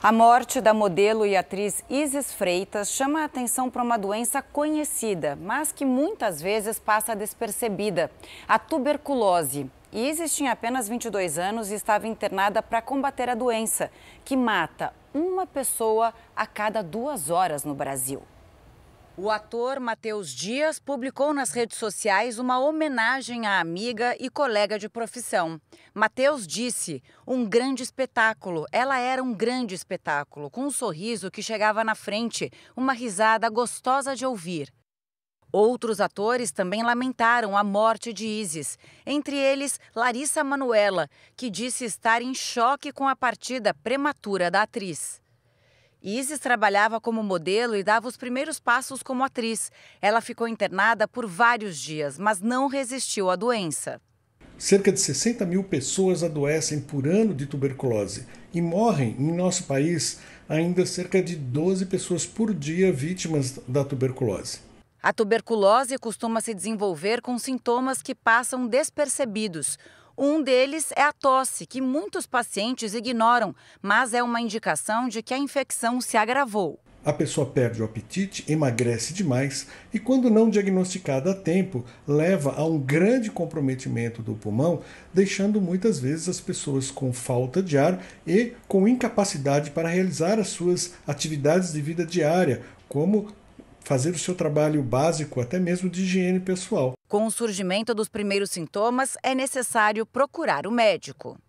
A morte da modelo e atriz Isis Freitas chama a atenção para uma doença conhecida, mas que muitas vezes passa despercebida: a tuberculose. Isis tinha apenas 22 anos e estava internada para combater a doença, que mata uma pessoa a cada duas horas no Brasil. O ator Matheus Dias publicou nas redes sociais uma homenagem à amiga e colega de profissão. Matheus disse: um grande espetáculo. Ela era um grande espetáculo, com um sorriso que chegava na frente, uma risada gostosa de ouvir. Outros atores também lamentaram a morte de Isis, entre eles Larissa Manuela, que disse estar em choque com a partida prematura da atriz. Isis trabalhava como modelo e dava os primeiros passos como atriz. Ela ficou internada por vários dias, mas não resistiu à doença. Cerca de 60 mil pessoas adoecem por ano de tuberculose e morrem em nosso país ainda cerca de 12 pessoas por dia vítimas da tuberculose. A tuberculose costuma se desenvolver com sintomas que passam despercebidos. Um deles é a tosse, que muitos pacientes ignoram, mas é uma indicação de que a infecção se agravou. A pessoa perde o apetite, emagrece demais e, quando não diagnosticada a tempo, leva a um grande comprometimento do pulmão, deixando muitas vezes as pessoas com falta de ar e com incapacidade para realizar as suas atividades de vida diária, como fazer o seu trabalho básico, até mesmo de higiene pessoal. Com o surgimento dos primeiros sintomas, é necessário procurar o médico.